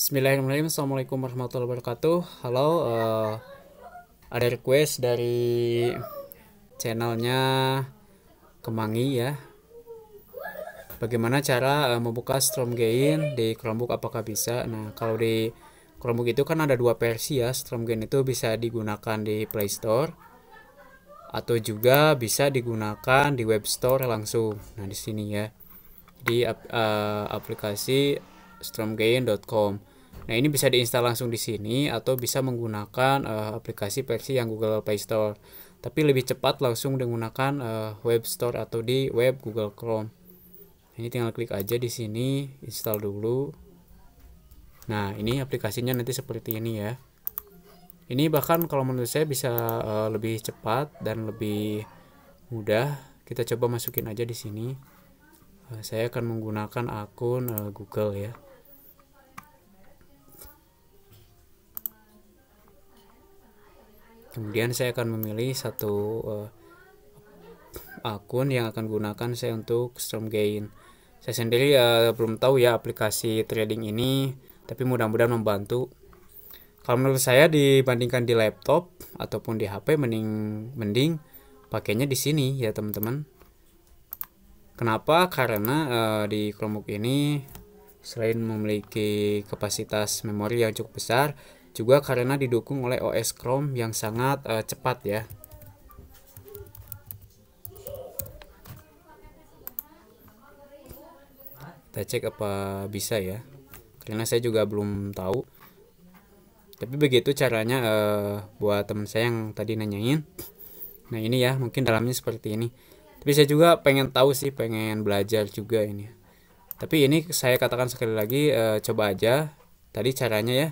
Bismillahirrahmanirrahim Assalamualaikum warahmatullahi wabarakatuh Halo uh, Ada request dari Channelnya Kemangi ya Bagaimana cara uh, membuka Strom Gain Di Chromebook apakah bisa Nah kalau di Chromebook itu kan ada dua versi ya Strom Gain itu bisa digunakan di Play Store Atau juga bisa digunakan di Web Store langsung Nah di sini ya Di uh, aplikasi stromgain.com Nah, ini bisa diinstal langsung di sini atau bisa menggunakan uh, aplikasi versi yang Google Play Store. Tapi lebih cepat langsung menggunakan uh, web store atau di web Google Chrome. Ini tinggal klik aja di sini, install dulu. Nah, ini aplikasinya nanti seperti ini ya. Ini bahkan kalau menurut saya bisa uh, lebih cepat dan lebih mudah. Kita coba masukin aja di sini. Uh, saya akan menggunakan akun uh, Google ya. kemudian saya akan memilih satu uh, akun yang akan gunakan saya untuk storm gain saya sendiri uh, belum tahu ya aplikasi trading ini tapi mudah-mudahan membantu kalau menurut saya dibandingkan di laptop ataupun di HP mending mending pakainya di sini ya teman-teman Kenapa? Karena uh, di Chromebook ini selain memiliki kapasitas memori yang cukup besar, juga karena didukung oleh OS Chrome yang sangat uh, cepat ya. Kita cek apa bisa ya. Karena saya juga belum tahu. Tapi begitu caranya uh, buat teman saya yang tadi nanyain. Nah, ini ya, mungkin dalamnya seperti ini. Tapi saya juga pengen tahu sih, pengen belajar juga ini. Tapi ini saya katakan sekali lagi uh, coba aja tadi caranya ya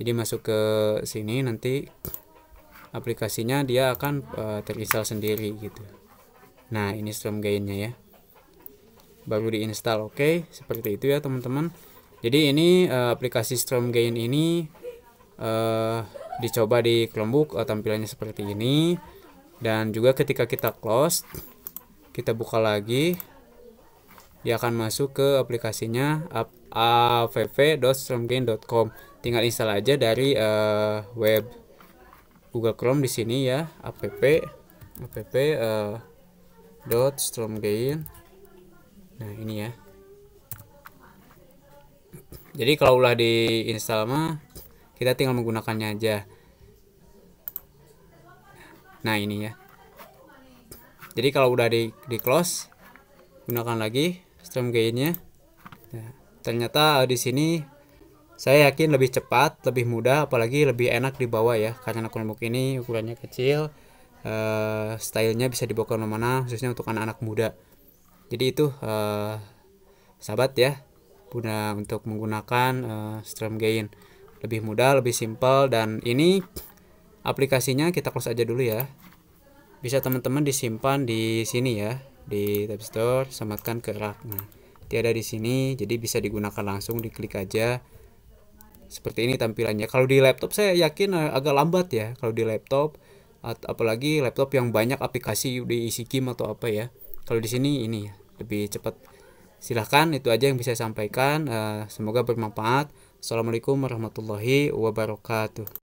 jadi masuk ke sini nanti aplikasinya dia akan uh, terinstall sendiri gitu nah ini stream gainnya ya baru diinstal oke okay? seperti itu ya teman-teman jadi ini uh, aplikasi stream gain ini uh, dicoba di Chromebook uh, tampilannya seperti ini dan juga ketika kita close kita buka lagi dia akan masuk ke aplikasinya avv.stromgain.com. Tinggal install aja dari uh, web Google Chrome di sini ya, app app uh, dot stromgain. Nah, ini ya. Jadi kalau ulah diinstal mah kita tinggal menggunakannya aja. Nah, ini ya. Jadi kalau udah di di close gunakan lagi strum gainnya ya. ternyata di sini saya yakin lebih cepat lebih mudah apalagi lebih enak dibawa ya karena Chromebook ini ukurannya kecil uh, stylenya bisa dibawa ke mana-mana khususnya untuk anak-anak muda jadi itu uh, sahabat ya guna untuk menggunakan uh, eh, strum gain lebih mudah lebih simpel dan ini aplikasinya kita close aja dulu ya bisa teman-teman disimpan di sini ya di Tab Store sematkan ke rak. Nah, tiada di sini jadi bisa digunakan langsung diklik aja. Seperti ini tampilannya. Kalau di laptop saya yakin eh, agak lambat ya kalau di laptop apalagi laptop yang banyak aplikasi diisi game atau apa ya. Kalau di sini ini ya, lebih cepat. Silahkan itu aja yang bisa saya sampaikan. Eh, semoga bermanfaat. Assalamualaikum warahmatullahi wabarakatuh.